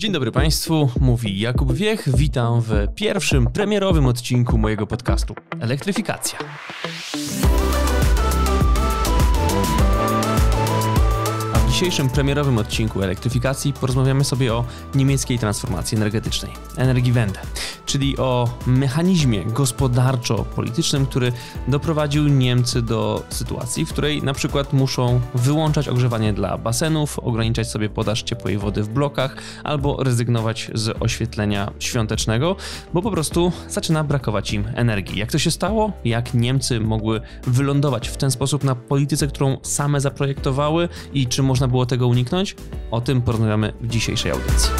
Dzień dobry Państwu, mówi Jakub Wiech. Witam w pierwszym premierowym odcinku mojego podcastu Elektryfikacja. A w dzisiejszym premierowym odcinku elektryfikacji porozmawiamy sobie o niemieckiej transformacji energetycznej, Energiewende, czyli o mechanizmie gospodarczo-politycznym, który doprowadził Niemcy do sytuacji, w której na przykład muszą wyłączać ogrzewanie dla basenów, ograniczać sobie podaż ciepłej wody w blokach albo rezygnować z oświetlenia świątecznego, bo po prostu zaczyna brakować im energii. Jak to się stało? Jak Niemcy mogły wylądować w ten sposób na polityce, którą same zaprojektowały i czy można było tego uniknąć? O tym porozmawiamy w dzisiejszej audycji.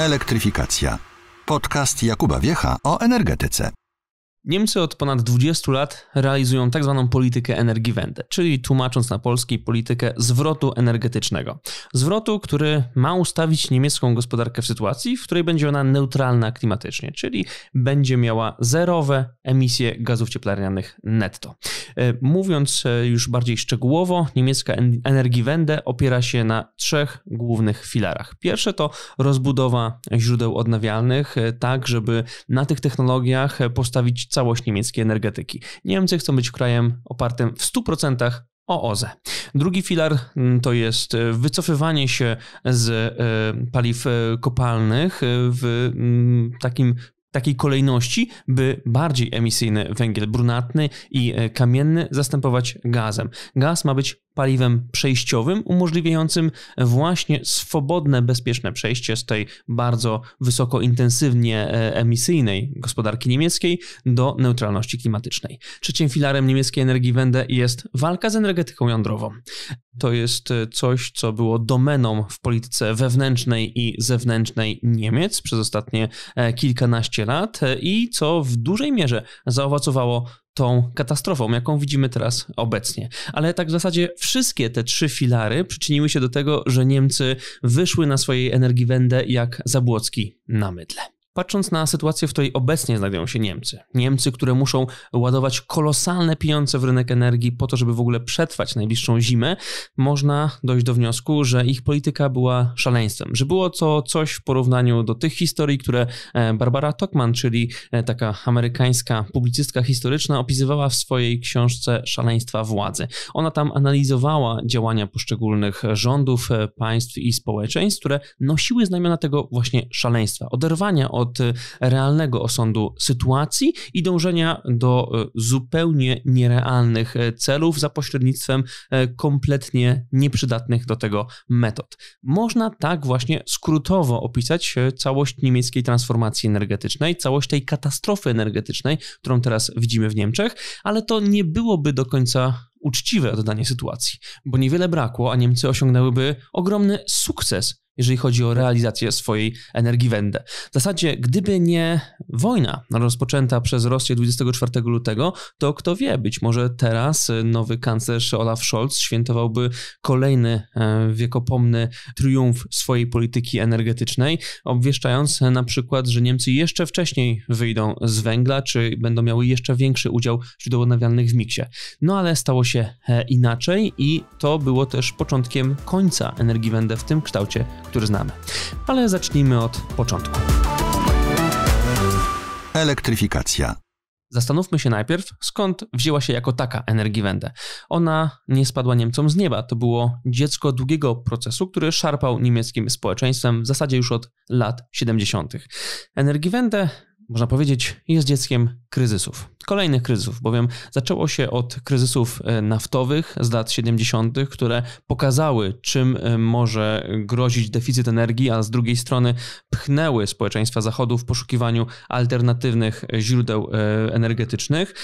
Elektryfikacja. Podcast Jakuba Wiecha o energetyce. Niemcy od ponad 20 lat realizują tzw. Tak politykę Energiewende, czyli tłumacząc na polskiej politykę zwrotu energetycznego. Zwrotu, który ma ustawić niemiecką gospodarkę w sytuacji, w której będzie ona neutralna klimatycznie, czyli będzie miała zerowe emisje gazów cieplarnianych netto. E, mówiąc e, już bardziej szczegółowo, niemiecka Energiewende opiera się na trzech głównych filarach. Pierwsze to rozbudowa źródeł odnawialnych, e, tak żeby na tych technologiach postawić całość niemieckiej energetyki. Niemcy chcą być krajem opartym w 100% o OZE. Drugi filar mm, to jest e, wycofywanie się z e, paliw e, kopalnych w mm, takim takiej kolejności, by bardziej emisyjny węgiel brunatny i kamienny zastępować gazem. Gaz ma być paliwem przejściowym, umożliwiającym właśnie swobodne, bezpieczne przejście z tej bardzo wysoko intensywnie e, emisyjnej gospodarki niemieckiej do neutralności klimatycznej. Trzecim filarem niemieckiej energii Wende jest walka z energetyką jądrową. To jest e, coś, co było domeną w polityce wewnętrznej i zewnętrznej Niemiec przez ostatnie e, kilkanaście lat i co w dużej mierze zaowocowało tą katastrofą, jaką widzimy teraz obecnie. Ale tak w zasadzie wszystkie te trzy filary przyczyniły się do tego, że Niemcy wyszły na swojej energii jak Zabłocki na mydle. Patrząc na sytuację, w której obecnie znajdują się Niemcy, Niemcy, które muszą ładować kolosalne pieniądze w rynek energii po to, żeby w ogóle przetrwać najbliższą zimę, można dojść do wniosku, że ich polityka była szaleństwem, że było to coś w porównaniu do tych historii, które e, Barbara Tuckman, czyli e, taka amerykańska publicystka historyczna, opisywała w swojej książce Szaleństwa władzy. Ona tam analizowała działania poszczególnych rządów, e, państw i społeczeństw, które nosiły znamiona tego właśnie szaleństwa, oderwania od od e, realnego osądu sytuacji i dążenia do e, zupełnie nierealnych e, celów za pośrednictwem kompletnie nieprzydatnych do tego metod. Można tak właśnie skrótowo opisać całość niemieckiej transformacji energetycznej, całość tej katastrofy energetycznej, którą teraz widzimy w Niemczech, ale to nie byłoby do końca uczciwe oddanie sytuacji, bo niewiele brakło, a Niemcy osiągnęłyby ogromny sukces jeżeli chodzi o realizację swojej energii Wende. W zasadzie, gdyby nie wojna rozpoczęta przez Rosję 24 lutego, to kto wie, być może teraz nowy kanclerz Olaf Scholz świętowałby kolejny e, wiekopomny triumf swojej polityki energetycznej, obwieszczając na przykład, że Niemcy jeszcze wcześniej wyjdą z węgla, czy będą miały jeszcze większy udział źródeł odnawialnych w miksie. No ale stało się e, inaczej i to było też początkiem końca energii Wende w tym kształcie, który znamy. Ale zacznijmy od początku. Elektryfikacja. Zastanówmy się najpierw, skąd wzięła się jako taka Energiewende. Ona nie spadła Niemcom z nieba, to było dziecko długiego procesu, który szarpał niemieckim społeczeństwem w zasadzie już od lat 70. Energiewende można powiedzieć, jest dzieckiem kryzysów. Kolejnych kryzysów, bowiem zaczęło się od kryzysów e, naftowych z lat 70., które pokazały, czym e, może grozić deficyt energii, a z drugiej strony pchnęły społeczeństwa Zachodu w poszukiwaniu alternatywnych e, źródeł energetycznych.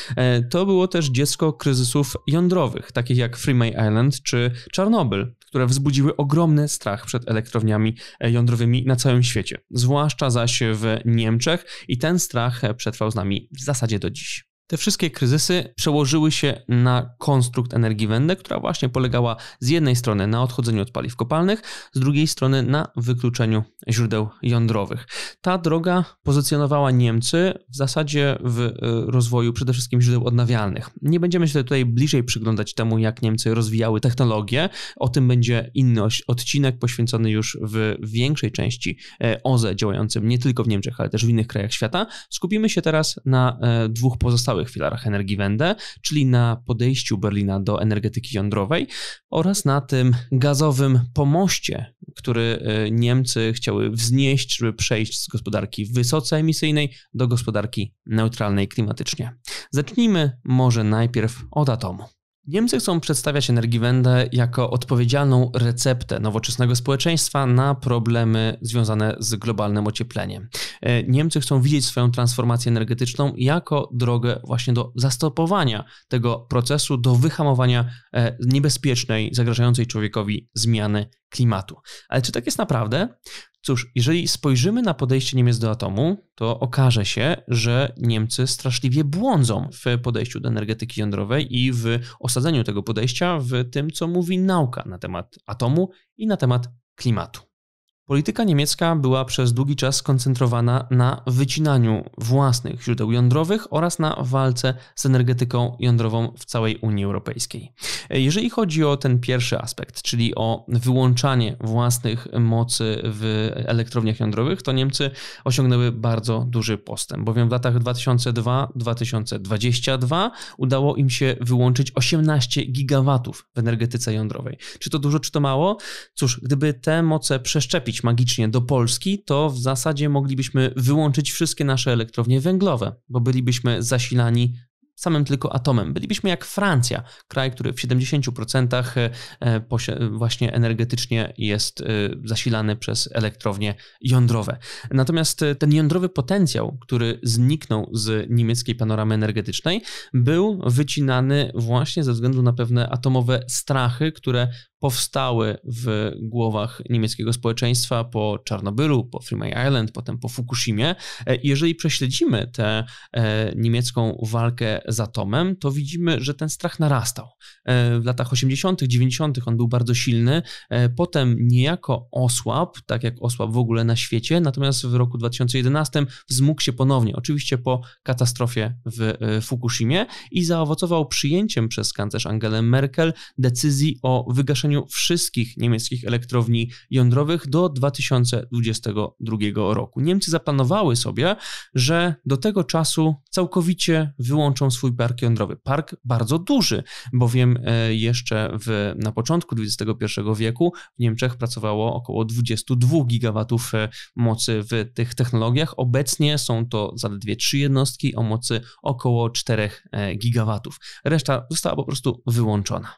To było też dziecko kryzysów jądrowych, takich jak Free May Island czy Czarnobyl, które wzbudziły ogromny strach przed elektrowniami e, jądrowymi na całym świecie, zwłaszcza zaś w Niemczech i ten strach e, przetrwał z nami w zasadzie do dziś. Te wszystkie kryzysy przełożyły się na konstrukt energii energiewende, która właśnie polegała z jednej strony na odchodzeniu od paliw kopalnych, z drugiej strony na wykluczeniu źródeł jądrowych. Ta droga pozycjonowała Niemcy w zasadzie w y, rozwoju przede wszystkim źródeł odnawialnych. Nie będziemy się tutaj bliżej przyglądać temu, jak Niemcy rozwijały technologię. O tym będzie inny odcinek poświęcony już w większej części OZE działającym nie tylko w Niemczech, ale też w innych krajach świata. Skupimy się teraz na e, dwóch pozostałych pozostałych filarach Energiewende, czyli na podejściu Berlina do energetyki jądrowej oraz na tym gazowym pomoście, który y, Niemcy chciały wznieść, żeby przejść z gospodarki wysoce emisyjnej do gospodarki neutralnej klimatycznie. Zacznijmy może najpierw od atomu. Niemcy chcą przedstawiać Energiewendę jako odpowiedzialną receptę nowoczesnego społeczeństwa na problemy związane z globalnym ociepleniem. E, Niemcy chcą widzieć swoją transformację energetyczną jako drogę właśnie do zastopowania tego procesu, do wyhamowania e, niebezpiecznej, zagrażającej człowiekowi zmiany klimatu. Ale czy tak jest naprawdę? Cóż, jeżeli spojrzymy na podejście Niemiec do atomu, to okaże się, że Niemcy straszliwie błądzą w podejściu do energetyki jądrowej i w osadzeniu tego podejścia w tym, co mówi nauka na temat atomu i na temat klimatu. Polityka niemiecka była przez długi czas skoncentrowana na wycinaniu własnych źródeł jądrowych oraz na walce z energetyką jądrową w całej Unii Europejskiej. Jeżeli chodzi o ten pierwszy aspekt, czyli o wyłączanie własnych mocy w elektrowniach jądrowych, to Niemcy osiągnęły bardzo duży postęp, bowiem w latach 2002-2022 udało im się wyłączyć 18 gigawatów w energetyce jądrowej. Czy to dużo, czy to mało? Cóż, gdyby te moce przeszczepić, magicznie do Polski, to w zasadzie moglibyśmy wyłączyć wszystkie nasze elektrownie węglowe, bo bylibyśmy zasilani samym tylko atomem. Bylibyśmy jak Francja, kraj, który w 70% e, e, właśnie energetycznie jest e, zasilany przez elektrownie jądrowe. Natomiast ten jądrowy potencjał, który zniknął z niemieckiej panoramy energetycznej, był wycinany właśnie ze względu na pewne atomowe strachy, które powstały w głowach niemieckiego społeczeństwa po Czarnobylu, po Three Island, potem po Fukushimie. Jeżeli prześledzimy tę niemiecką walkę za Tomem, to widzimy, że ten strach narastał. E, w latach 80., 90. on był bardzo silny, e, potem niejako osłabł, tak jak osłabł w ogóle na świecie, natomiast w roku 2011 wzmógł się ponownie, oczywiście po katastrofie w e, Fukushimie i zaowocował przyjęciem przez kanclerz Angelę Merkel decyzji o wygaszeniu wszystkich niemieckich elektrowni jądrowych do 2022 roku. Niemcy zaplanowały sobie, że do tego czasu całkowicie wyłączą swój park jądrowy. Park bardzo duży, bowiem e, jeszcze w, na początku XXI wieku w Niemczech pracowało około 22 gigawatów e, mocy w tych technologiach. Obecnie są to zaledwie trzy jednostki o mocy około 4 e, gigawatów. Reszta została po prostu wyłączona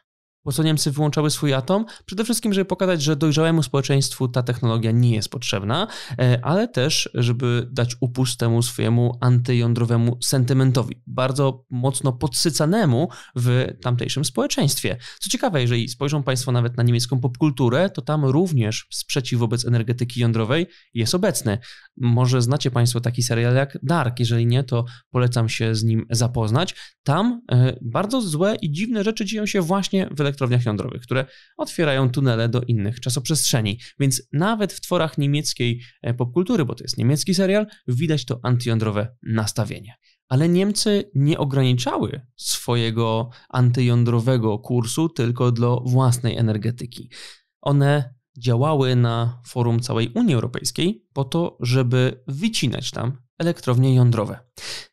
po co Niemcy wyłączały swój atom? Przede wszystkim, żeby pokazać, że dojrzałemu społeczeństwu ta technologia nie jest potrzebna, e, ale też, żeby dać upust temu swojemu antyjądrowemu sentymentowi, bardzo mocno podsycanemu w tamtejszym społeczeństwie. Co ciekawe, jeżeli spojrzą Państwo nawet na niemiecką popkulturę, to tam również sprzeciw wobec energetyki jądrowej jest obecny. Może znacie Państwo taki serial jak Dark, jeżeli nie, to polecam się z nim zapoznać. Tam e, bardzo złe i dziwne rzeczy dzieją się właśnie w elektronice elektrowniach jądrowych, które otwierają tunele do innych czasoprzestrzeni. Więc nawet w tworach niemieckiej e, popkultury, bo to jest niemiecki serial, widać to antyjądrowe nastawienie. Ale Niemcy nie ograniczały swojego antyjądrowego kursu tylko dla własnej energetyki. One działały na forum całej Unii Europejskiej po to, żeby wycinać tam elektrownie jądrowe.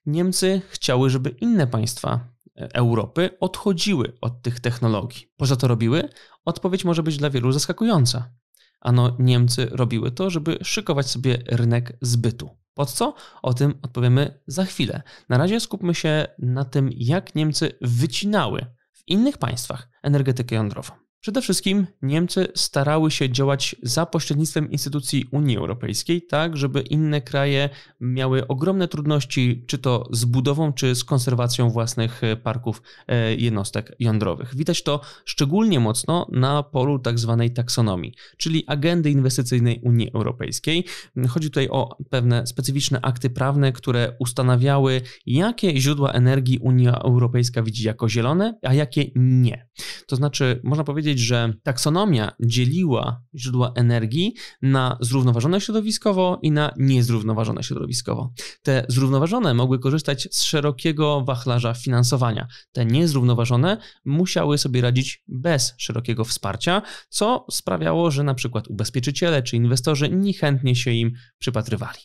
Niemcy chciały, żeby inne państwa Europy odchodziły od tych technologii. Poza to robiły? Odpowiedź może być dla wielu zaskakująca. Ano Niemcy robiły to, żeby szykować sobie rynek zbytu. Pod co? O tym odpowiemy za chwilę. Na razie skupmy się na tym, jak Niemcy wycinały w innych państwach energetykę jądrową. Przede wszystkim Niemcy starały się działać za pośrednictwem instytucji Unii Europejskiej, tak żeby inne kraje miały ogromne trudności czy to z budową, czy z konserwacją własnych e, parków e, jednostek jądrowych. Widać to szczególnie mocno na polu tzw. Tak taksonomii, czyli agendy inwestycyjnej Unii Europejskiej. Chodzi tutaj o pewne specyficzne akty prawne, które ustanawiały, jakie źródła energii Unia Europejska widzi jako zielone, a jakie nie. To znaczy, można powiedzieć, powiedzieć, że taksonomia dzieliła źródła energii na zrównoważone środowiskowo i na niezrównoważone środowiskowo. Te zrównoważone mogły korzystać z szerokiego wachlarza finansowania. Te niezrównoważone musiały sobie radzić bez szerokiego wsparcia, co sprawiało, że na przykład ubezpieczyciele czy inwestorzy niechętnie się im przypatrywali.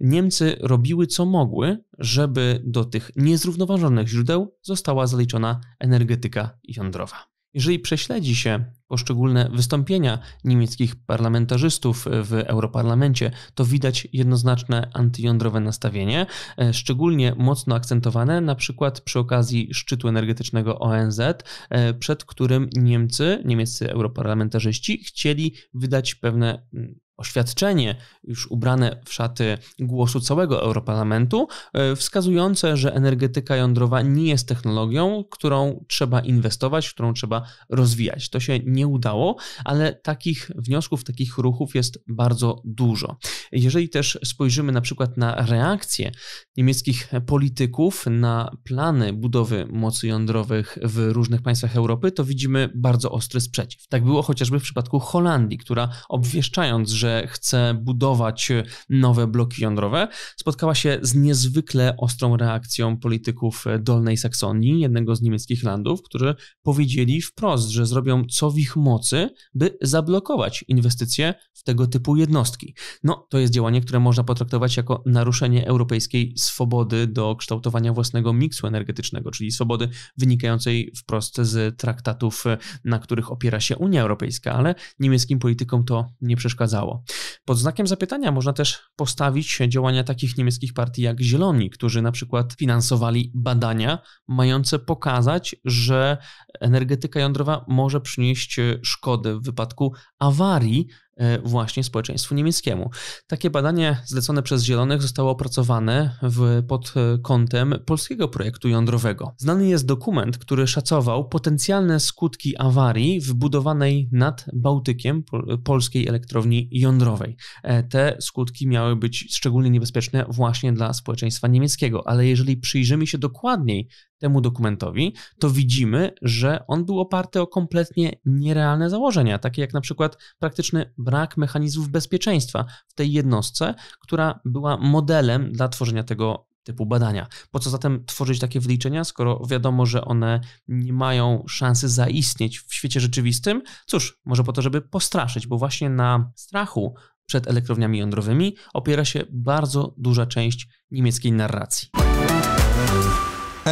Niemcy robiły co mogły, żeby do tych niezrównoważonych źródeł została zaliczona energetyka jądrowa. Jeżeli prześledzi się poszczególne wystąpienia niemieckich parlamentarzystów w Europarlamencie, to widać jednoznaczne antyjądrowe nastawienie, e, szczególnie mocno akcentowane na przykład przy okazji szczytu energetycznego ONZ, e, przed którym Niemcy, niemieccy europarlamentarzyści chcieli wydać pewne mm, Oświadczenie, już ubrane w szaty głosu całego Europarlamentu, e, wskazujące, że energetyka jądrowa nie jest technologią, którą trzeba inwestować, którą trzeba rozwijać. To się nie udało, ale takich wniosków, takich ruchów jest bardzo dużo. Jeżeli też spojrzymy na przykład na reakcję niemieckich polityków na plany budowy mocy jądrowych w różnych państwach Europy, to widzimy bardzo ostry sprzeciw. Tak było chociażby w przypadku Holandii, która obwieszczając, że że chce budować nowe bloki jądrowe, spotkała się z niezwykle ostrą reakcją polityków e, Dolnej Saksonii, jednego z niemieckich landów, którzy powiedzieli wprost, że zrobią co w ich mocy, by zablokować inwestycje w tego typu jednostki. No, to jest działanie, które można potraktować jako naruszenie europejskiej swobody do kształtowania własnego miksu energetycznego, czyli swobody wynikającej wprost z traktatów, e, na których opiera się Unia Europejska, ale niemieckim politykom to nie przeszkadzało. Pod znakiem zapytania można też postawić działania takich niemieckich partii jak Zieloni, którzy na przykład finansowali badania mające pokazać, że energetyka jądrowa może przynieść e, szkody w wypadku awarii E, właśnie społeczeństwu niemieckiemu. Takie badanie zlecone przez Zielonych zostało opracowane w, pod e, kątem polskiego projektu jądrowego. Znany jest dokument, który szacował potencjalne skutki awarii wbudowanej nad Bałtykiem polskiej elektrowni jądrowej. E, te skutki miały być szczególnie niebezpieczne właśnie dla społeczeństwa niemieckiego, ale jeżeli przyjrzymy się dokładniej temu dokumentowi, to widzimy, że on był oparty o kompletnie nierealne założenia, takie jak na przykład praktyczny brak mechanizmów bezpieczeństwa w tej jednostce, która była modelem dla tworzenia tego typu badania. Po co zatem tworzyć takie wyliczenia, skoro wiadomo, że one nie mają szansy zaistnieć w świecie rzeczywistym? Cóż, może po to, żeby postraszyć, bo właśnie na strachu przed elektrowniami jądrowymi opiera się bardzo duża część niemieckiej narracji.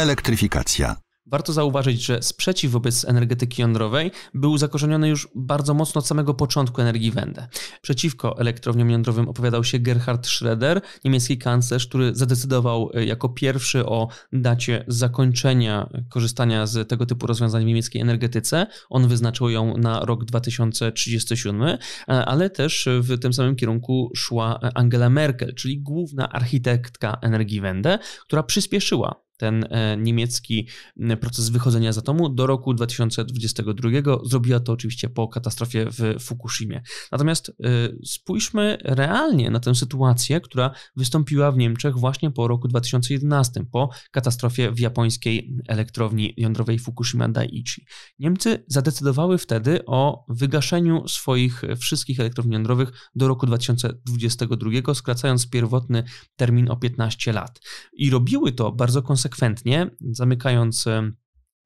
Elektryfikacja. Warto zauważyć, że sprzeciw wobec energetyki jądrowej był zakorzeniony już bardzo mocno od samego początku energii Wende. Przeciwko elektrowniom jądrowym opowiadał się Gerhard Schröder, niemiecki kanclerz, który zadecydował e, jako pierwszy o dacie zakończenia korzystania z tego typu rozwiązań w niemieckiej energetyce. On wyznaczył ją na rok 2037, e, ale też w tym samym kierunku szła Angela Merkel, czyli główna architektka energii Wende, która przyspieszyła ten e, niemiecki proces wychodzenia z atomu do roku 2022. Zrobiła to oczywiście po katastrofie w Fukushimie. Natomiast e, spójrzmy realnie na tę sytuację, która wystąpiła w Niemczech właśnie po roku 2011, po katastrofie w japońskiej elektrowni jądrowej Fukushima Daiichi. Niemcy zadecydowały wtedy o wygaszeniu swoich wszystkich elektrowni jądrowych do roku 2022, skracając pierwotny termin o 15 lat. I robiły to bardzo konsekwentnie konsekwentnie, zamykając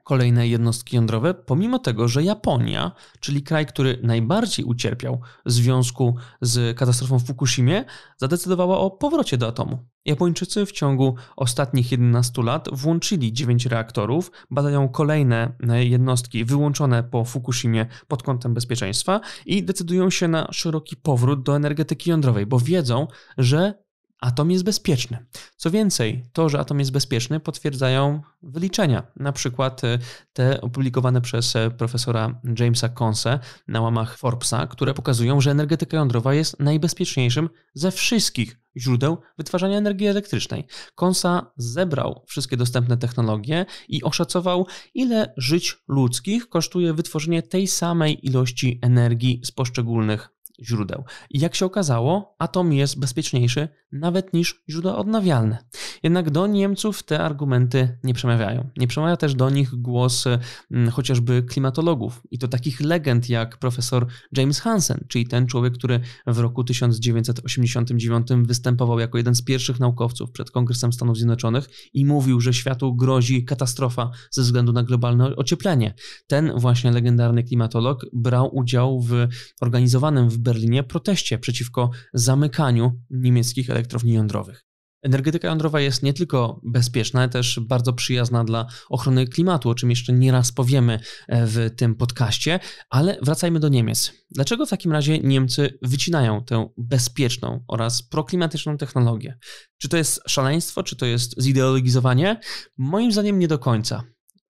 kolejne jednostki jądrowe, pomimo tego, że Japonia, czyli kraj, który najbardziej ucierpiał w związku z katastrofą w Fukushimie, zadecydowała o powrocie do atomu. Japończycy w ciągu ostatnich 11 lat włączyli 9 reaktorów, badają kolejne e, jednostki wyłączone po Fukushimie pod kątem bezpieczeństwa i decydują się na szeroki powrót do energetyki jądrowej, bo wiedzą, że atom jest bezpieczny. Co więcej, to, że atom jest bezpieczny, potwierdzają wyliczenia, na przykład y, te opublikowane przez y, profesora Jamesa Conse na łamach Forbesa, które pokazują, że energetyka jądrowa jest najbezpieczniejszym ze wszystkich źródeł wytwarzania energii elektrycznej. Konsa zebrał wszystkie dostępne technologie i oszacował, ile żyć ludzkich kosztuje wytworzenie tej samej ilości energii z poszczególnych źródeł. I jak się okazało, atom jest bezpieczniejszy nawet niż źródła odnawialne. Jednak do Niemców te argumenty nie przemawiają. Nie przemawia też do nich głos mm, chociażby klimatologów i to takich legend jak profesor James Hansen, czyli ten człowiek, który w roku 1989 występował jako jeden z pierwszych naukowców przed Kongresem Stanów Zjednoczonych i mówił, że światu grozi katastrofa ze względu na globalne ocieplenie. Ten właśnie legendarny klimatolog brał udział w organizowanym w Berlinie Berlinie proteście przeciwko zamykaniu niemieckich elektrowni jądrowych. Energetyka jądrowa jest nie tylko bezpieczna, ale też bardzo przyjazna dla ochrony klimatu, o czym jeszcze nie raz powiemy e, w tym podcaście, ale wracajmy do Niemiec. Dlaczego w takim razie Niemcy wycinają tę bezpieczną oraz proklimatyczną technologię? Czy to jest szaleństwo, czy to jest zideologizowanie? Moim zdaniem nie do końca.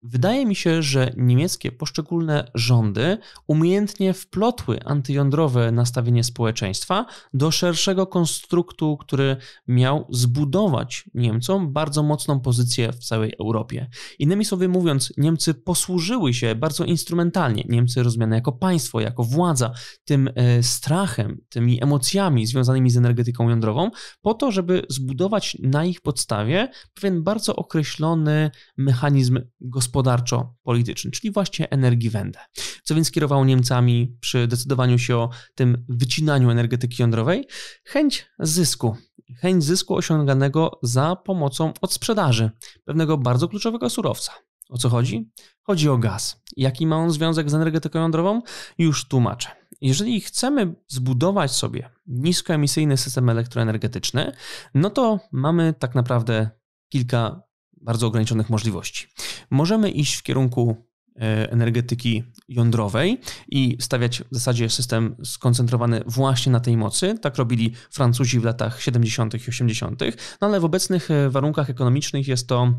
Wydaje mi się, że niemieckie poszczególne rządy umiejętnie wplotły antyjądrowe nastawienie społeczeństwa do szerszego konstruktu, który miał zbudować Niemcom bardzo mocną pozycję w całej Europie. Innymi słowy mówiąc, Niemcy posłużyły się bardzo instrumentalnie, Niemcy rozumiane jako państwo, jako władza, tym e, strachem, tymi emocjami związanymi z energetyką jądrową, po to, żeby zbudować na ich podstawie pewien bardzo określony mechanizm gospodarczy gospodarczo-polityczny, czyli właśnie Energiewende. Co więc kierowało Niemcami przy decydowaniu się o tym wycinaniu energetyki jądrowej? Chęć zysku. Chęć zysku osiąganego za pomocą odsprzedaży pewnego bardzo kluczowego surowca. O co chodzi? Chodzi o gaz. Jaki ma on związek z energetyką jądrową? Już tłumaczę. Jeżeli chcemy zbudować sobie niskoemisyjny system elektroenergetyczny, no to mamy tak naprawdę kilka bardzo ograniczonych możliwości. Możemy iść w kierunku e, energetyki jądrowej i stawiać w zasadzie system skoncentrowany właśnie na tej mocy. Tak robili Francuzi w latach 70. i 80., no ale w obecnych e, warunkach ekonomicznych jest to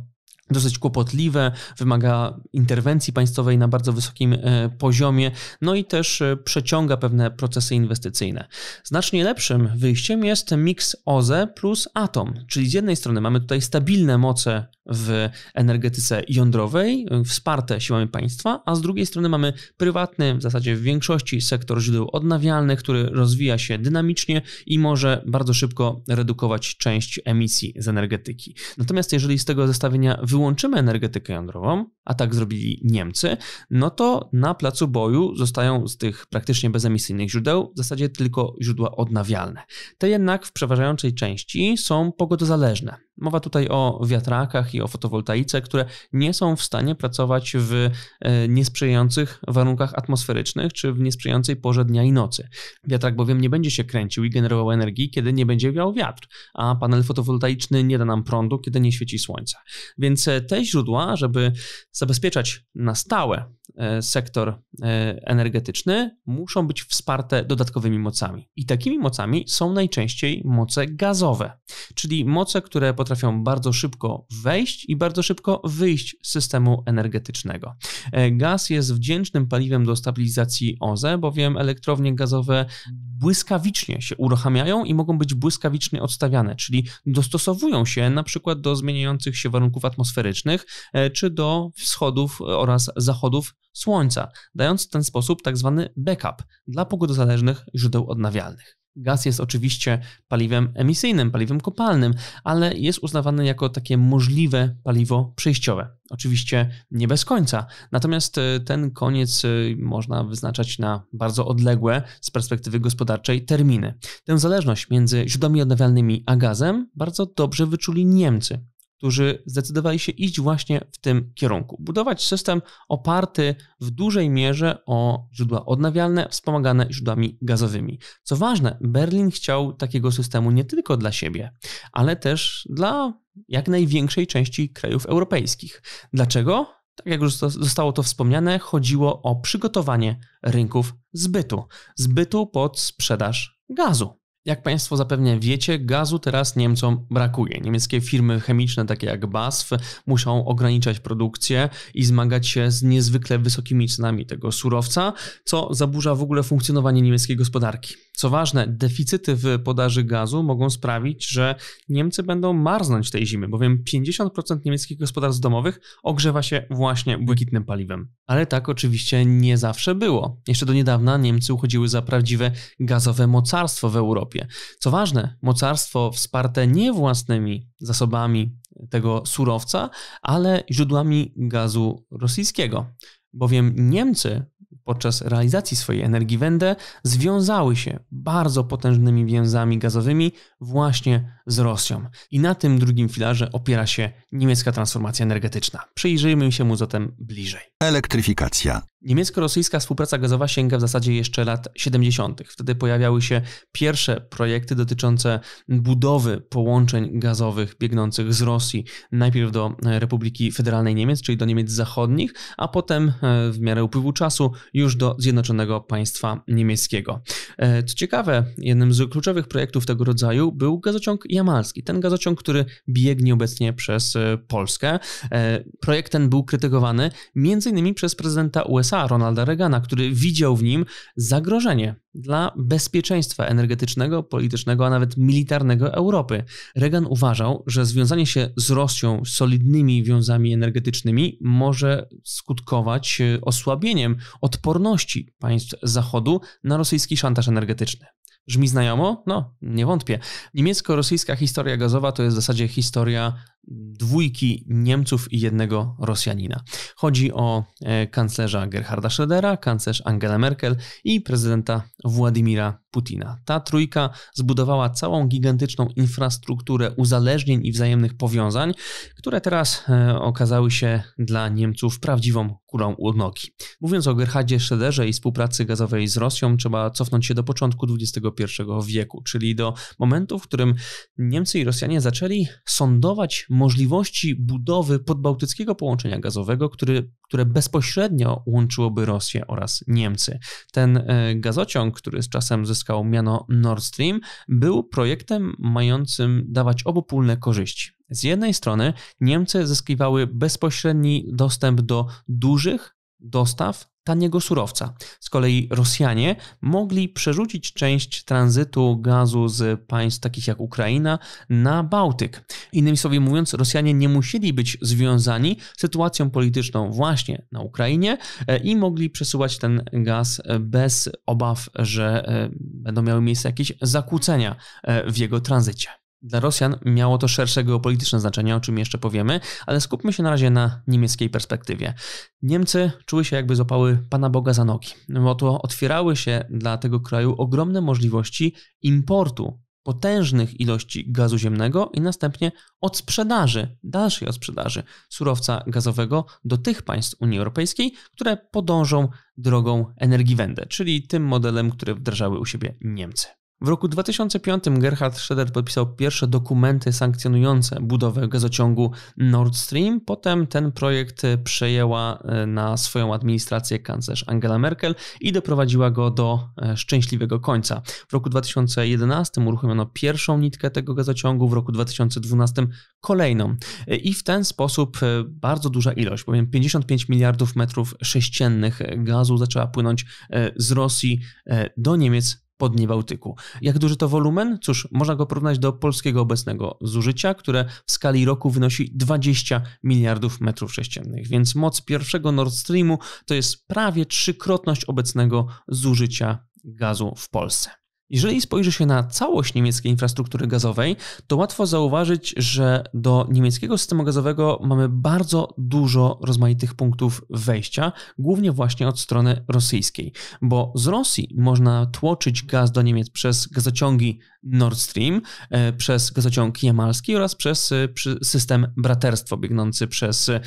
dosyć kłopotliwe, wymaga interwencji państwowej na bardzo wysokim e, poziomie, no i też e, przeciąga pewne procesy inwestycyjne. Znacznie lepszym wyjściem jest miks OZE plus atom, czyli z jednej strony mamy tutaj stabilne moce w energetyce jądrowej, e, wsparte siłami państwa, a z drugiej strony mamy prywatny, w zasadzie w większości sektor źródeł odnawialnych, który rozwija się dynamicznie i może bardzo szybko redukować część emisji z energetyki. Natomiast jeżeli z tego zestawienia wy wyłączymy energetykę jądrową, a tak zrobili Niemcy, no to na placu boju zostają z tych praktycznie bezemisyjnych źródeł w zasadzie tylko źródła odnawialne. Te jednak w przeważającej części są pogodozależne. Mowa tutaj o wiatrakach i o fotowoltaice, które nie są w stanie pracować w e, niesprzyjających warunkach atmosferycznych czy w niesprzyjającej porze dnia i nocy. Wiatrak bowiem nie będzie się kręcił i generował energii, kiedy nie będzie wiał wiatr, a panel fotowoltaiczny nie da nam prądu, kiedy nie świeci słońce. Więc e, te źródła, żeby zabezpieczać na stałe E, sektor e, energetyczny, muszą być wsparte dodatkowymi mocami. I takimi mocami są najczęściej moce gazowe, czyli moce, które potrafią bardzo szybko wejść i bardzo szybko wyjść z systemu energetycznego. E, gaz jest wdzięcznym paliwem do stabilizacji OZE, bowiem elektrownie gazowe błyskawicznie się uruchamiają i mogą być błyskawicznie odstawiane, czyli dostosowują się na przykład do zmieniających się warunków atmosferycznych e, czy do wschodów e, oraz zachodów słońca, dając w ten sposób tak zwany backup dla pogodozależnych źródeł odnawialnych. Gaz jest oczywiście paliwem emisyjnym, paliwem kopalnym, ale jest uznawany jako takie możliwe paliwo przejściowe. Oczywiście nie bez końca. Natomiast e, ten koniec e, można wyznaczać na bardzo odległe z perspektywy gospodarczej terminy. Tę zależność między źródłami odnawialnymi a gazem bardzo dobrze wyczuli Niemcy którzy zdecydowali się iść właśnie w tym kierunku. Budować system oparty w dużej mierze o źródła odnawialne, wspomagane źródłami gazowymi. Co ważne, Berlin chciał takiego systemu nie tylko dla siebie, ale też dla jak największej części krajów europejskich. Dlaczego? Tak jak już zostało to wspomniane, chodziło o przygotowanie rynków zbytu, zbytu pod sprzedaż gazu. Jak Państwo zapewne wiecie, gazu teraz Niemcom brakuje. Niemieckie firmy chemiczne, takie jak BASF, muszą ograniczać produkcję i zmagać się z niezwykle wysokimi cenami tego surowca, co zaburza w ogóle funkcjonowanie niemieckiej gospodarki. Co ważne, deficyty w podaży gazu mogą sprawić, że Niemcy będą marznąć tej zimy, bowiem 50% niemieckich gospodarstw domowych ogrzewa się właśnie błękitnym paliwem. Ale tak oczywiście nie zawsze było. Jeszcze do niedawna Niemcy uchodziły za prawdziwe gazowe mocarstwo w Europie. Co ważne, mocarstwo wsparte nie własnymi zasobami tego surowca, ale źródłami gazu rosyjskiego bowiem Niemcy podczas realizacji swojej energii Wende związały się bardzo potężnymi więzami gazowymi właśnie z Rosją. I na tym drugim filarze opiera się niemiecka transformacja energetyczna. Przyjrzyjmy się mu zatem bliżej. Elektryfikacja. Niemiecko-rosyjska współpraca gazowa sięga w zasadzie jeszcze lat 70. Wtedy pojawiały się pierwsze projekty dotyczące budowy połączeń gazowych biegnących z Rosji, najpierw do Republiki Federalnej Niemiec, czyli do Niemiec Zachodnich, a potem e, w miarę upływu czasu już do Zjednoczonego Państwa Niemieckiego. E, co ciekawe, jednym z kluczowych projektów tego rodzaju był gazociąg jamalski, ten gazociąg, który biegnie obecnie przez e, Polskę. E, projekt ten był krytykowany m.in. przez prezydenta USA Ronalda Reagana, który widział w nim zagrożenie dla bezpieczeństwa energetycznego, politycznego, a nawet militarnego Europy. Reagan uważał, że związanie się z Rosją solidnymi wiązami energetycznymi może skutkować osłabieniem odporności państw Zachodu na rosyjski szantaż energetyczny. Brzmi znajomo? No, nie wątpię. Niemiecko-rosyjska historia gazowa to jest w zasadzie historia dwójki Niemców i jednego Rosjanina. Chodzi o e, kanclerza Gerharda Schrödera, kanclerz Angela Merkel i prezydenta Władimira Putina. Ta trójka zbudowała całą gigantyczną infrastrukturę uzależnień i wzajemnych powiązań, które teraz e, okazały się dla Niemców prawdziwą kulą u nogi. Mówiąc o Gerhardzie Schröderze i współpracy gazowej z Rosją, trzeba cofnąć się do początku XXI wieku, czyli do momentu, w którym Niemcy i Rosjanie zaczęli sondować możliwości budowy podbałtyckiego połączenia gazowego, który, które bezpośrednio łączyłoby Rosję oraz Niemcy. Ten e, gazociąg, który z czasem zyskał miano Nord Stream, był projektem mającym dawać obopólne korzyści. Z jednej strony Niemcy zyskiwały bezpośredni dostęp do dużych dostaw taniego surowca. Z kolei Rosjanie mogli przerzucić część tranzytu gazu z państw takich jak Ukraina na Bałtyk. Innymi słowy mówiąc, Rosjanie nie musieli być związani sytuacją polityczną właśnie na Ukrainie e, i mogli przesyłać ten gaz e, bez obaw, że e, będą miały miejsce jakieś zakłócenia w jego tranzycie. Dla Rosjan miało to szersze geopolityczne znaczenie, o czym jeszcze powiemy, ale skupmy się na razie na niemieckiej perspektywie. Niemcy czuły się jakby zopały Pana Boga za nogi, bo to otwierały się dla tego kraju ogromne możliwości importu potężnych ilości gazu ziemnego i następnie odsprzedaży, dalszej odsprzedaży surowca gazowego do tych państw Unii Europejskiej, które podążą drogą energiewende, czyli tym modelem, który wdrażały u siebie Niemcy. W roku 2005 Gerhard Schroeder podpisał pierwsze dokumenty sankcjonujące budowę gazociągu Nord Stream. Potem ten projekt przejęła e, na swoją administrację kanclerz Angela Merkel i doprowadziła go do e, szczęśliwego końca. W roku 2011 uruchomiono pierwszą nitkę tego gazociągu, w roku 2012 kolejną. E, I w ten sposób bardzo duża ilość, bowiem 55 miliardów metrów sześciennych gazu zaczęła płynąć z Rosji do Niemiec po Bałtyku. Jak duży to wolumen? Cóż, można go porównać do polskiego obecnego zużycia, które w skali roku wynosi 20 miliardów metrów sześciennych, więc moc pierwszego Nord Streamu to jest prawie trzykrotność obecnego zużycia gazu w Polsce. Jeżeli spojrzy się na całość niemieckiej infrastruktury gazowej, to łatwo zauważyć, że do niemieckiego systemu gazowego mamy bardzo dużo rozmaitych punktów wejścia, głównie właśnie od strony rosyjskiej, bo z Rosji można tłoczyć gaz do Niemiec przez gazociągi Nord Stream, e, przez gazociąg jamalski oraz przez e, system braterstwo biegnący przez e,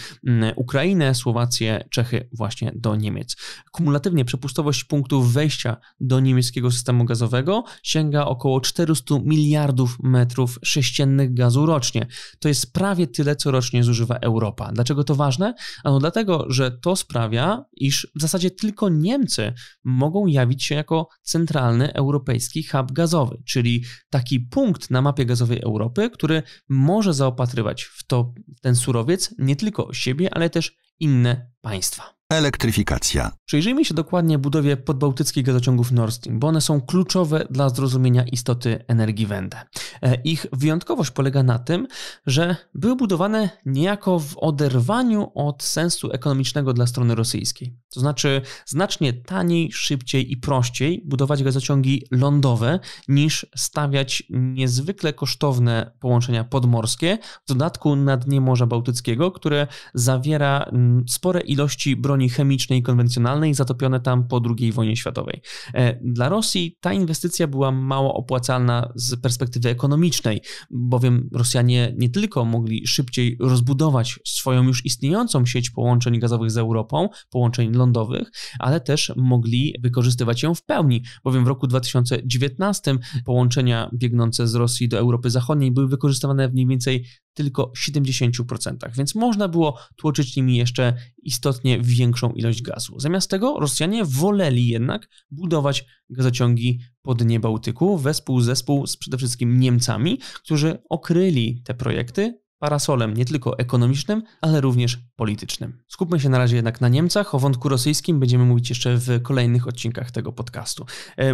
Ukrainę, Słowację, Czechy właśnie do Niemiec. Kumulatywnie przepustowość punktów wejścia do niemieckiego systemu gazowego sięga około 400 miliardów metrów sześciennych gazu rocznie. To jest prawie tyle, co rocznie zużywa Europa. Dlaczego to ważne? Ano dlatego, że to sprawia, iż w zasadzie tylko Niemcy mogą jawić się jako centralny europejski hub gazowy, czyli taki punkt na mapie gazowej Europy, który może zaopatrywać w to ten surowiec nie tylko siebie, ale też inne państwa. Elektryfikacja. Przyjrzyjmy się dokładnie budowie podbałtyckich gazociągów Nord Stream, bo one są kluczowe dla zrozumienia istoty energii Wende. E, ich wyjątkowość polega na tym, że były budowane niejako w oderwaniu od sensu ekonomicznego dla strony rosyjskiej. To znaczy znacznie taniej, szybciej i prościej budować gazociągi lądowe niż stawiać niezwykle kosztowne połączenia podmorskie, w dodatku na dnie Morza Bałtyckiego, które zawiera mm, spore ilości broni broni chemicznej i konwencjonalnej zatopione tam po II wojnie światowej. E, dla Rosji ta inwestycja była mało opłacalna z perspektywy ekonomicznej, bowiem Rosjanie nie tylko mogli szybciej rozbudować swoją już istniejącą sieć połączeń gazowych z Europą, połączeń lądowych, ale też mogli wykorzystywać ją w pełni, bowiem w roku 2019 połączenia biegnące z Rosji do Europy Zachodniej były wykorzystywane w mniej więcej tylko 70%, więc można było tłoczyć nimi jeszcze istotnie większą ilość gazu. Zamiast tego Rosjanie woleli jednak budować gazociągi po dnie Bałtyku wespół zespół z przede wszystkim Niemcami, którzy okryli te projekty parasolem nie tylko ekonomicznym, ale również politycznym. Skupmy się na razie jednak na Niemcach. O wątku rosyjskim będziemy mówić jeszcze w kolejnych odcinkach tego podcastu.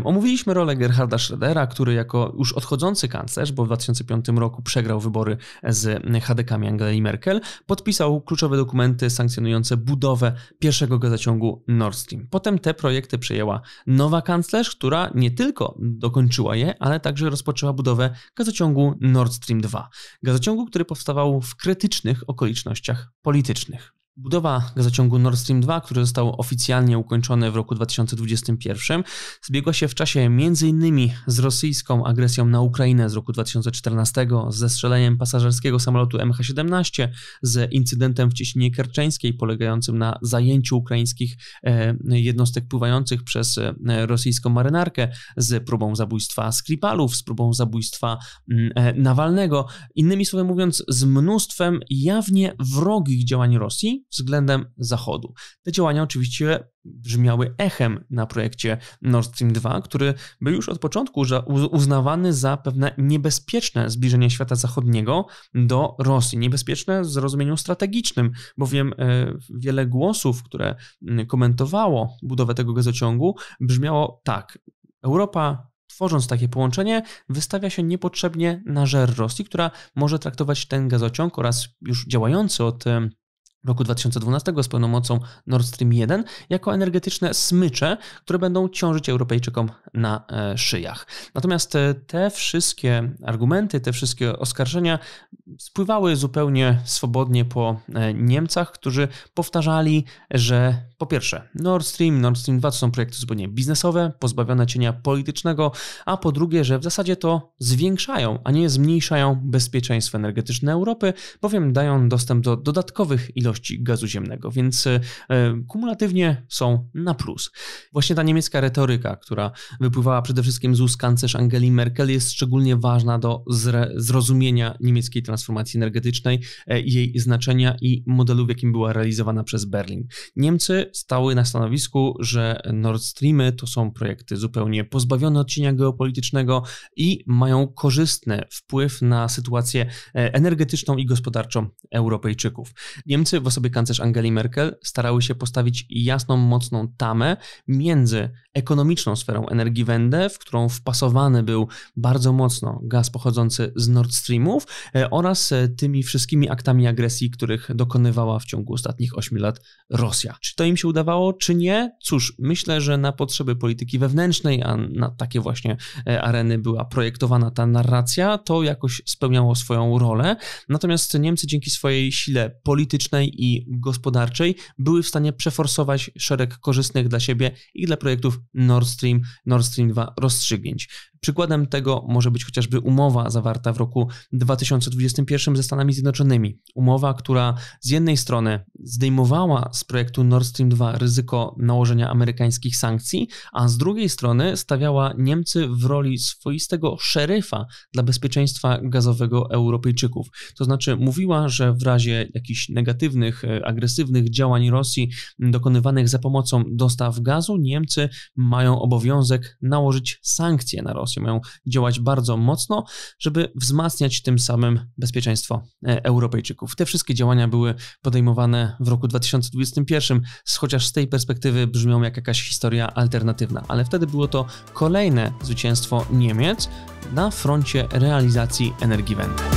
Omówiliśmy rolę Gerharda Schrödera, który jako już odchodzący kanclerz, bo w 2005 roku przegrał wybory z HDK-ami Angeli Merkel, podpisał kluczowe dokumenty sankcjonujące budowę pierwszego gazociągu Nord Stream. Potem te projekty przejęła nowa kanclerz, która nie tylko dokończyła je, ale także rozpoczęła budowę gazociągu Nord Stream 2. Gazociągu, który powstał w krytycznych okolicznościach politycznych. Budowa gazociągu Nord Stream 2, który został oficjalnie ukończony w roku 2021, zbiegła się w czasie m.in. z rosyjską agresją na Ukrainę z roku 2014, z zestrzeleniem pasażerskiego samolotu MH17, z incydentem w Cieśninie Kerczeńskiej polegającym na zajęciu ukraińskich e, jednostek pływających przez e, rosyjską marynarkę, z próbą zabójstwa Skripalów, z próbą zabójstwa mm, e, Nawalnego. Innymi słowy mówiąc, z mnóstwem jawnie wrogich działań Rosji, względem Zachodu. Te działania oczywiście brzmiały echem na projekcie Nord Stream 2, który był już od początku uznawany za pewne niebezpieczne zbliżenie świata zachodniego do Rosji. Niebezpieczne w rozumieniu strategicznym, bowiem e, wiele głosów, które komentowało budowę tego gazociągu, brzmiało tak. Europa Tworząc takie połączenie, wystawia się niepotrzebnie na żer Rosji, która może traktować ten gazociąg oraz już działający od e, roku 2012 z pełną mocą Nord Stream 1 jako energetyczne smycze, które będą ciążyć Europejczykom na e, szyjach. Natomiast e, te wszystkie argumenty, te wszystkie oskarżenia spływały zupełnie swobodnie po e, Niemcach, którzy powtarzali, że po pierwsze Nord Stream, Nord Stream 2 to są projekty zupełnie biznesowe, pozbawione cienia politycznego, a po drugie, że w zasadzie to zwiększają, a nie zmniejszają bezpieczeństwo energetyczne Europy, bowiem dają dostęp do dodatkowych ilości ilości gazu ziemnego, więc e, kumulatywnie są na plus. Właśnie ta niemiecka retoryka, która wypływała przede wszystkim z ust kanclerz Angeli Merkel, jest szczególnie ważna do zrozumienia niemieckiej transformacji energetycznej, e, jej znaczenia i modelu, w jakim była realizowana przez Berlin. Niemcy stały na stanowisku, że Nord Streamy to są projekty zupełnie pozbawione odcienia geopolitycznego i mają korzystny wpływ na sytuację e, energetyczną i gospodarczą Europejczyków. Niemcy w osobie kanclerz Angeli Merkel starały się postawić jasną, mocną tamę między ekonomiczną sferą Energiewende, w którą wpasowany był bardzo mocno gaz pochodzący z Nord Streamów e, oraz e, tymi wszystkimi aktami agresji, których dokonywała w ciągu ostatnich 8 lat Rosja. Czy to im się udawało, czy nie? Cóż, myślę, że na potrzeby polityki wewnętrznej, a na takie właśnie e, areny była projektowana ta narracja, to jakoś spełniało swoją rolę. Natomiast Niemcy dzięki swojej sile politycznej i gospodarczej były w stanie przeforsować szereg korzystnych dla siebie i dla projektów Nord Stream, Nord Stream 2 rozstrzygnięć. Przykładem tego może być chociażby umowa zawarta w roku 2021 ze Stanami Zjednoczonymi. Umowa, która z jednej strony zdejmowała z projektu Nord Stream 2 ryzyko nałożenia amerykańskich sankcji, a z drugiej strony stawiała Niemcy w roli swoistego szeryfa dla bezpieczeństwa gazowego Europejczyków. To znaczy mówiła, że w razie jakichś negatywnych, e, agresywnych działań Rosji dokonywanych za pomocą dostaw gazu, Niemcy mają obowiązek nałożyć sankcje na Rosję. Rosja mają działać bardzo mocno, żeby wzmacniać tym samym bezpieczeństwo e, Europejczyków. Te wszystkie działania były podejmowane w roku 2021, chociaż z tej perspektywy brzmią jak jakaś historia alternatywna, ale wtedy było to kolejne zwycięstwo Niemiec na froncie realizacji węgla.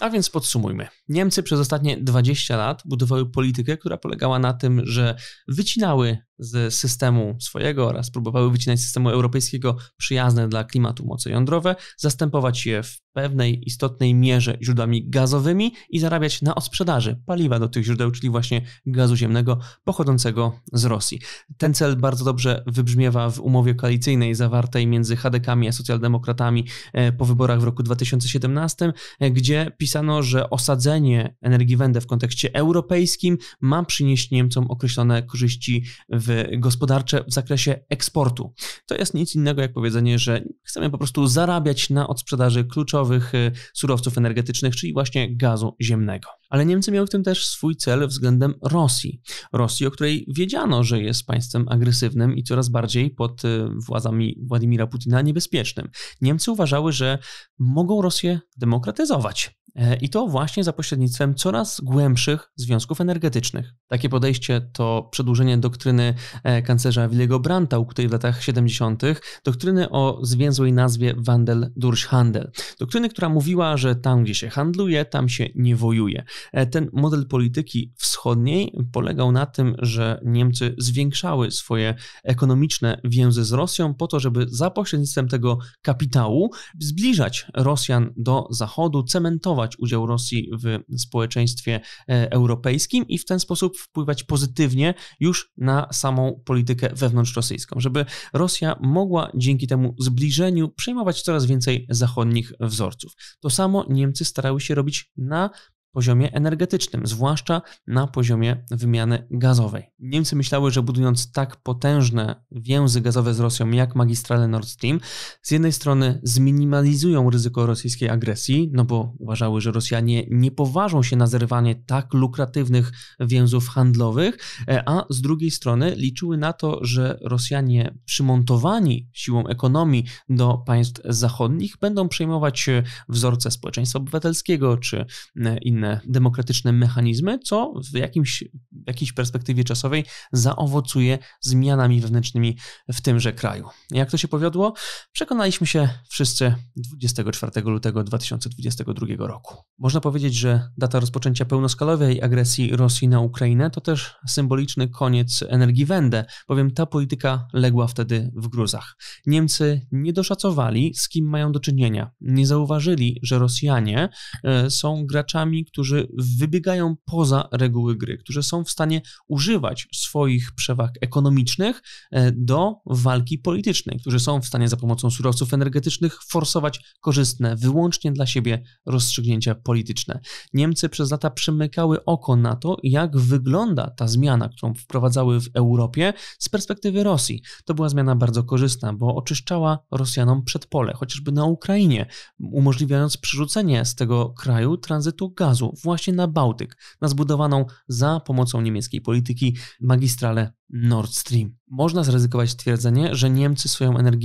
A więc podsumujmy. Niemcy przez ostatnie 20 lat budowały politykę, która polegała na tym, że wycinały z systemu swojego oraz próbowały wycinać z systemu europejskiego przyjazne dla klimatu moce jądrowe, zastępować je w pewnej istotnej mierze źródłami gazowymi i zarabiać na odsprzedaży paliwa do tych źródeł, czyli właśnie gazu ziemnego pochodzącego z Rosji. Ten cel bardzo dobrze wybrzmiewa w umowie koalicyjnej zawartej między HDK-ami a socjaldemokratami e, po wyborach w roku 2017, e, gdzie pisano, że osadzenie energii węgla w kontekście europejskim ma przynieść Niemcom określone korzyści w gospodarcze w zakresie eksportu. To jest nic innego jak powiedzenie, że chcemy po prostu zarabiać na odsprzedaży kluczowych y, surowców energetycznych, czyli właśnie gazu ziemnego. Ale Niemcy miały w tym też swój cel względem Rosji. Rosji, o której wiedziano, że jest państwem agresywnym i coraz bardziej pod y, władzami Władimira Putina niebezpiecznym. Niemcy uważały, że mogą Rosję demokratyzować. E, I to właśnie za pośrednictwem coraz głębszych związków energetycznych. Takie podejście to przedłużenie doktryny e, kanclerza Williego Brandta, ukrytej w latach 70., doktryny o zwięzłej nazwie Wandel durch Handel. Doktryny, która mówiła, że tam gdzie się handluje, tam się nie wojuje. E, ten model polityki wschodniej polegał na tym, że Niemcy zwiększały swoje ekonomiczne więzy z Rosją po to, żeby za pośrednictwem tego kapitału zbliżać Rosjan do Zachodu, cementować udział Rosji w społeczeństwie e, europejskim i w ten sposób wpływać pozytywnie już na samą politykę wewnątrzrosyjską, żeby Rosja mogła dzięki temu zbliżeniu przejmować coraz więcej zachodnich wzorców. To samo Niemcy starały się robić na poziomie energetycznym, zwłaszcza na poziomie wymiany gazowej. Niemcy myślały, że budując tak potężne więzy gazowe z Rosją jak magistrale Nord Stream, z jednej strony zminimalizują ryzyko rosyjskiej agresji, no bo uważały, że Rosjanie nie poważą się na zerwanie tak lukratywnych więzów handlowych, e, a z drugiej strony liczyły na to, że Rosjanie przymontowani siłą ekonomii do państw zachodnich będą przejmować wzorce społeczeństwa obywatelskiego czy e, innych inne demokratyczne mechanizmy, co w jakimś, jakiejś perspektywie czasowej zaowocuje zmianami wewnętrznymi w tymże kraju. Jak to się powiodło? Przekonaliśmy się wszyscy 24 lutego 2022 roku. Można powiedzieć, że data rozpoczęcia pełnoskalowej agresji Rosji na Ukrainę to też symboliczny koniec energii Wende, bowiem ta polityka legła wtedy w gruzach. Niemcy nie doszacowali, z kim mają do czynienia. Nie zauważyli, że Rosjanie e, są graczami, którzy wybiegają poza reguły gry, którzy są w stanie używać swoich przewag ekonomicznych e, do walki politycznej, którzy są w stanie za pomocą surowców energetycznych forsować korzystne wyłącznie dla siebie rozstrzygnięcia polityczne. Niemcy przez lata przymykały oko na to, jak wygląda ta zmiana, którą wprowadzały w Europie z perspektywy Rosji. To była zmiana bardzo korzystna, bo oczyszczała Rosjanom przedpole, chociażby na Ukrainie, umożliwiając przerzucenie z tego kraju tranzytu gazu gazu właśnie na Bałtyk, na zbudowaną za pomocą niemieckiej polityki magistralę Nord Stream. Można zryzykować twierdzenie, że Niemcy swoją energię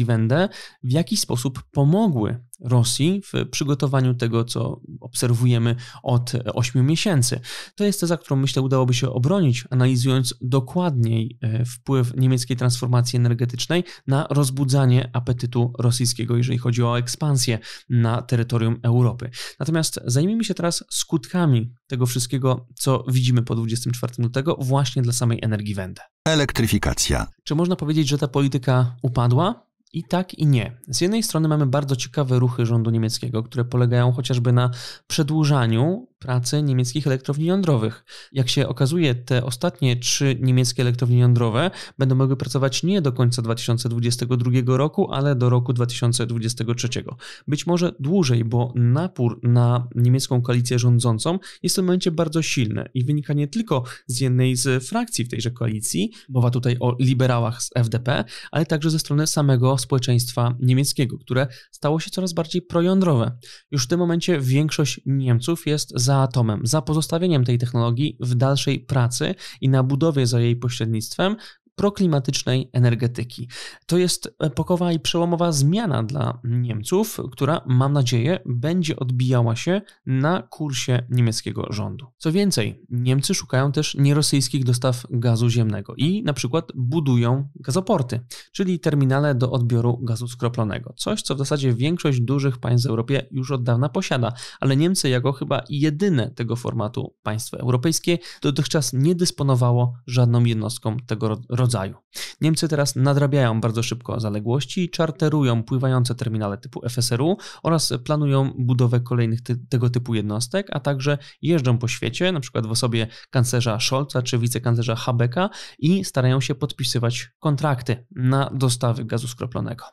w jakiś sposób pomogły Rosji w przygotowaniu tego, co obserwujemy od 8 miesięcy. To jest teza, którą myślę udałoby się obronić, analizując dokładniej e, wpływ niemieckiej transformacji energetycznej na rozbudzanie apetytu rosyjskiego, jeżeli chodzi o ekspansję na terytorium Europy. Natomiast zajmijmy się teraz skutkami tego wszystkiego, co widzimy po 24 lutego, właśnie dla samej energii Wende. Elektryfikacja. Czy można powiedzieć, że ta polityka upadła? I tak, i nie. Z jednej strony mamy bardzo ciekawe ruchy rządu niemieckiego, które polegają chociażby na przedłużaniu pracy niemieckich elektrowni jądrowych. Jak się okazuje, te ostatnie trzy niemieckie elektrownie jądrowe będą mogły pracować nie do końca 2022 roku, ale do roku 2023. Być może dłużej, bo napór na niemiecką koalicję rządzącą jest w tym momencie bardzo silny i wynika nie tylko z jednej z frakcji w tejże koalicji, mowa tutaj o liberałach z FDP, ale także ze strony samego społeczeństwa niemieckiego, które stało się coraz bardziej projądrowe. Już w tym momencie większość Niemców jest za za atomem, za pozostawieniem tej technologii w dalszej pracy i na budowie za jej pośrednictwem proklimatycznej energetyki. To jest epokowa i przełomowa zmiana dla Niemców, która, mam nadzieję, będzie odbijała się na kursie niemieckiego rządu. Co więcej, Niemcy szukają też nierosyjskich dostaw gazu ziemnego i na przykład budują gazoporty, czyli terminale do odbioru gazu skroplonego. Coś, co w zasadzie większość dużych państw Europie już od dawna posiada, ale Niemcy jako chyba jedyne tego formatu państwo europejskie dotychczas nie dysponowało żadną jednostką tego rodzaju rodzaju. Niemcy teraz nadrabiają bardzo szybko zaległości i czarterują pływające terminale typu FSRU oraz planują budowę kolejnych ty tego typu jednostek, a także jeżdżą po świecie, na przykład w osobie kanclerza Scholza czy wicekanclerza Habeka i starają się podpisywać kontrakty na dostawy gazu skroplonego.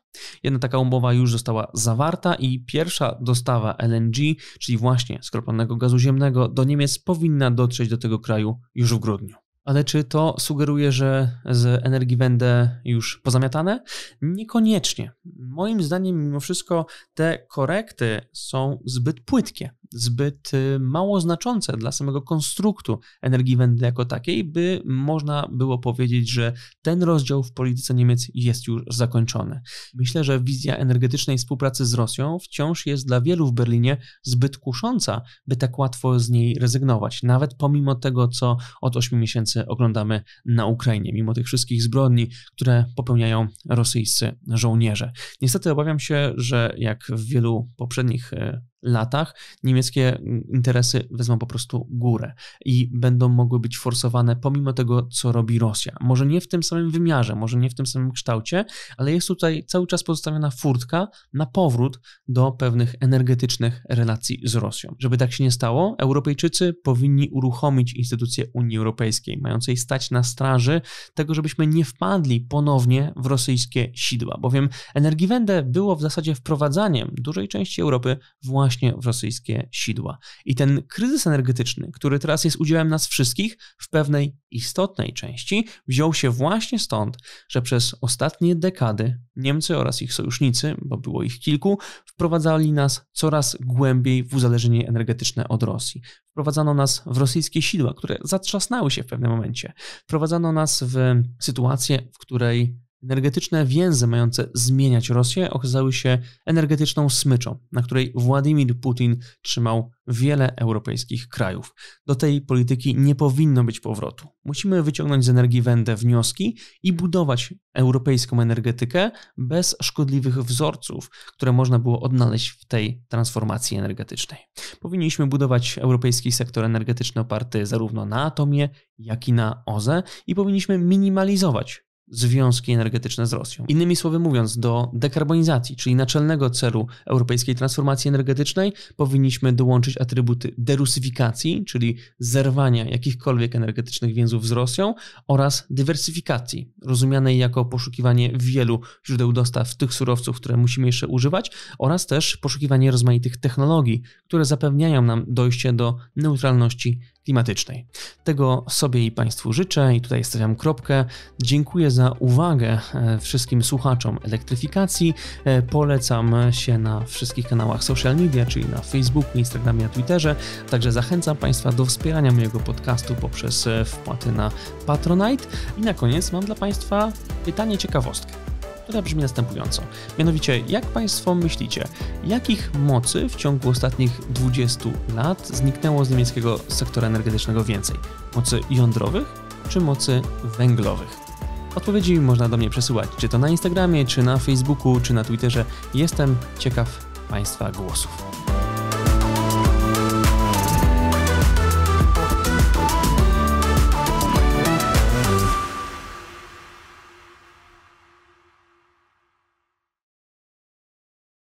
Jedna taka umowa już została zawarta i pierwsza dostawa LNG, czyli właśnie skroplonego gazu ziemnego do Niemiec powinna dotrzeć do tego kraju już w grudniu. Ale czy to sugeruje, że z energii będę już pozamiatane? Niekoniecznie. Moim zdaniem, mimo wszystko, te korekty są zbyt płytkie, zbyt y, mało znaczące dla samego konstruktu energii wędy jako takiej, by można było powiedzieć, że ten rozdział w polityce Niemiec jest już zakończony. Myślę, że wizja energetycznej współpracy z Rosją wciąż jest dla wielu w Berlinie zbyt kusząca, by tak łatwo z niej rezygnować, nawet pomimo tego, co od 8 miesięcy oglądamy na Ukrainie, mimo tych wszystkich zbrodni, które popełniają rosyjscy żołnierze. Niestety obawiam się, że jak w wielu poprzednich e, latach niemieckie mm, interesy wezmą po prostu górę i będą mogły być forsowane pomimo tego, co robi Rosja. Może nie w tym samym wymiarze, może nie w tym samym kształcie, ale jest tutaj cały czas pozostawiona furtka na powrót do pewnych energetycznych relacji z Rosją. Żeby tak się nie stało, Europejczycy powinni uruchomić instytucje Unii Europejskiej, mającej stać na straży tego, żebyśmy nie wpadli ponownie w rosyjskie sidła, bowiem Energiewende było w zasadzie wprowadzaniem dużej części Europy właśnie właśnie w rosyjskie sidła. I ten kryzys energetyczny, który teraz jest udziałem nas wszystkich, w pewnej istotnej części wziął się właśnie stąd, że przez ostatnie dekady Niemcy oraz ich sojusznicy, bo było ich kilku, wprowadzali nas coraz głębiej w uzależnienie energetyczne od Rosji. Wprowadzano nas w rosyjskie sidła, które zatrzasnęły się w pewnym momencie. Wprowadzano nas w sytuację, w której Energetyczne więzy mające zmieniać Rosję okazały się energetyczną smyczą, na której Władimir Putin trzymał wiele europejskich krajów. Do tej polityki nie powinno być powrotu. Musimy wyciągnąć z energii wędę wnioski i budować europejską energetykę bez szkodliwych wzorców, które można było odnaleźć w tej transformacji energetycznej. Powinniśmy budować europejski sektor energetyczny oparty zarówno na atomie, jak i na OZE i powinniśmy minimalizować związki energetyczne z Rosją. Innymi słowy mówiąc, do dekarbonizacji, czyli naczelnego celu europejskiej transformacji energetycznej, powinniśmy dołączyć atrybuty derusyfikacji, czyli zerwania jakichkolwiek energetycznych więzów z Rosją oraz dywersyfikacji, rozumianej jako poszukiwanie wielu źródeł dostaw tych surowców, które musimy jeszcze używać, oraz też poszukiwanie rozmaitych technologii, które zapewniają nam dojście do neutralności klimatycznej. Tego sobie i Państwu życzę i tutaj stawiam kropkę. Dziękuję za uwagę e, wszystkim słuchaczom elektryfikacji. E, polecam się na wszystkich kanałach social media, czyli na Facebooku, Instagramie, Twitterze. Także zachęcam Państwa do wspierania mojego podcastu poprzez e, wpłaty na Patronite. I na koniec mam dla Państwa pytanie ciekawostkę która brzmi następująco. Mianowicie, jak Państwo myślicie, jakich mocy w ciągu ostatnich 20 lat zniknęło z niemieckiego sektora energetycznego więcej? Mocy jądrowych czy mocy węglowych? Odpowiedzi można do mnie przesyłać, czy to na Instagramie, czy na Facebooku, czy na Twitterze. Jestem ciekaw Państwa głosów.